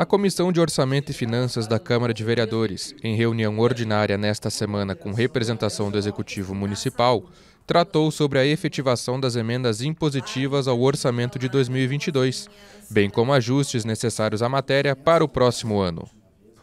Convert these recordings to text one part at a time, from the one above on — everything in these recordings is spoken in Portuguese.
A Comissão de Orçamento e Finanças da Câmara de Vereadores, em reunião ordinária nesta semana com representação do Executivo Municipal, tratou sobre a efetivação das emendas impositivas ao orçamento de 2022, bem como ajustes necessários à matéria para o próximo ano.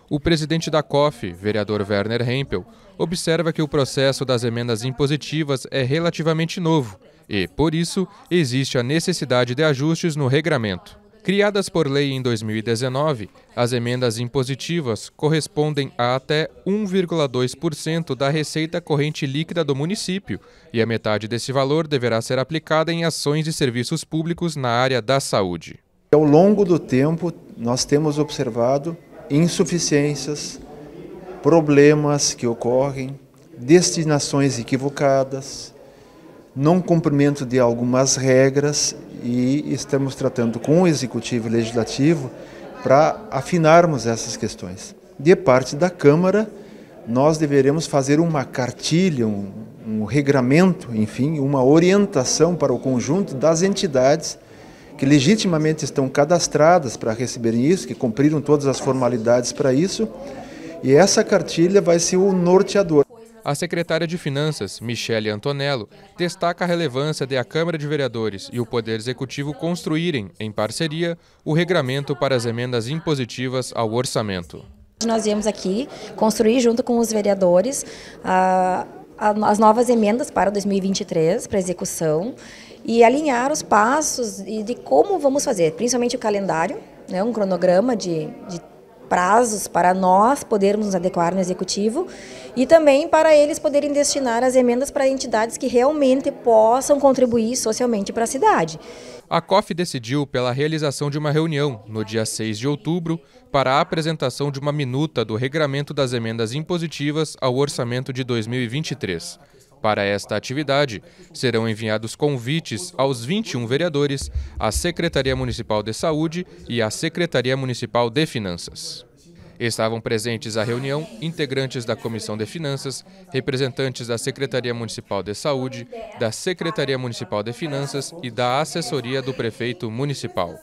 O presidente da COF, vereador Werner Hempel, observa que o processo das emendas impositivas é relativamente novo e, por isso, existe a necessidade de ajustes no regramento. Criadas por lei em 2019, as emendas impositivas correspondem a até 1,2% da receita corrente líquida do município, e a metade desse valor deverá ser aplicada em ações e serviços públicos na área da saúde. Ao longo do tempo, nós temos observado insuficiências, problemas que ocorrem, destinações equivocadas, não cumprimento de algumas regras e estamos tratando com o Executivo e Legislativo para afinarmos essas questões. De parte da Câmara, nós deveremos fazer uma cartilha, um, um regramento, enfim, uma orientação para o conjunto das entidades que legitimamente estão cadastradas para receberem isso, que cumpriram todas as formalidades para isso, e essa cartilha vai ser o norteador. A secretária de Finanças, Michele Antonello, destaca a relevância de a Câmara de Vereadores e o Poder Executivo construírem, em parceria, o regramento para as emendas impositivas ao orçamento. Nós viemos aqui construir, junto com os vereadores, ah, a as novas emendas para 2023, para execução, e alinhar os passos de como vamos fazer, principalmente o calendário, né, um cronograma de, de prazos para nós podermos nos adequar no executivo e também para eles poderem destinar as emendas para entidades que realmente possam contribuir socialmente para a cidade. A COF decidiu pela realização de uma reunião no dia 6 de outubro para a apresentação de uma minuta do regramento das emendas impositivas ao orçamento de 2023. Para esta atividade, serão enviados convites aos 21 vereadores, à Secretaria Municipal de Saúde e à Secretaria Municipal de Finanças. Estavam presentes à reunião integrantes da Comissão de Finanças, representantes da Secretaria Municipal de Saúde, da Secretaria Municipal de Finanças e da Assessoria do Prefeito Municipal.